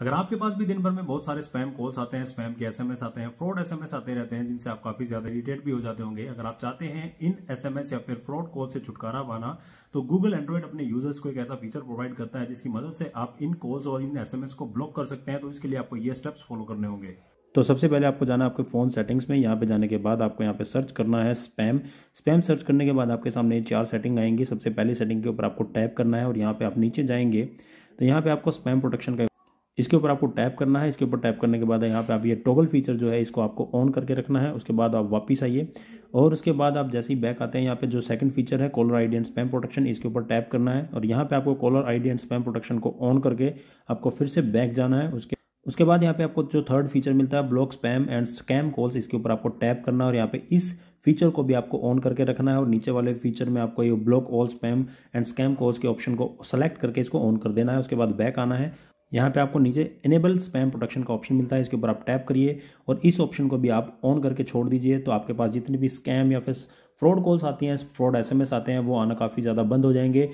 अगर आपके पास भी दिन भर में बहुत सारे स्पैम कॉल्स आते हैं स्पैम के एसएमएस आते हैं फ्रॉड एसएमएस आते रहते हैं जिनसे आप काफी ज्यादा इरिटेट भी हो जाते होंगे अगर आप चाहते हैं इन एसएमएस या फिर फ्रॉड कॉल से छुटकारा पाना तो गूगल एंड्रॉइड अपने यूजर्स को एक ऐसा फीचर प्रोवाइड करता है जिसकी मदद से आप इन कॉल्स और इन एसएमएस को ब्लॉक कर सकते हैं तो इसके लिए आपको ये स्टेप्स फॉलो करने होंगे तो सबसे पहले आपको जाना आपके फ़ोन सेटिंग्स में यहाँ पे जाने के बाद आपको यहाँ पे सर्च करना है स्पैम स्पैम सर्च करने के बाद आपके सामने चार सेटिंग आएंगी सबसे पहले सेटिंग के ऊपर आपको टैप करना है और यहाँ पे आप नीचे जाएंगे तो यहाँ पे आपको स्पैम प्रोटेक्शन का इसके ऊपर आपको टैप करना है इसके ऊपर टैप करने के बाद यहाँ पे आप ये टोगल फीचर जो है इसको आपको ऑन करके रखना है उसके बाद आप वापस आइए और उसके बाद आप जैसे ही बैक आते हैं यहाँ पे जो सेकंड फीचर है caller ID and spam protection इसके ऊपर टैप करना है और यहाँ पे आपको caller ID and spam protection को ऑन करके आपको फिर से बैक जाना है उसके उसके बाद यहाँ पे आपको जो थर्ड फीचर मिलता है block spam and scam calls इसके ऊपर आपको टैप करना है और यहाँ पे इस फीचर को भी आपको ऑन करके रखना है और नीचे वाले फीचर में आपको ये block all spam and scam calls के ऑप्शन को सेलेक्ट करके इसको ऑन कर देना है उसके बाद बैक आना है यहाँ पे आपको नीचे इनेबल स्पैम प्रोटेक्शन का ऑप्शन मिलता है इसके ऊपर आप टैप करिए और इस ऑप्शन को भी आप ऑन करके छोड़ दीजिए तो आपके पास जितने भी स्कैम या फिर फ्रॉड कॉल्स आती हैं फ्रॉड एसएमएस आते हैं वो आना काफ़ी ज़्यादा बंद हो जाएंगे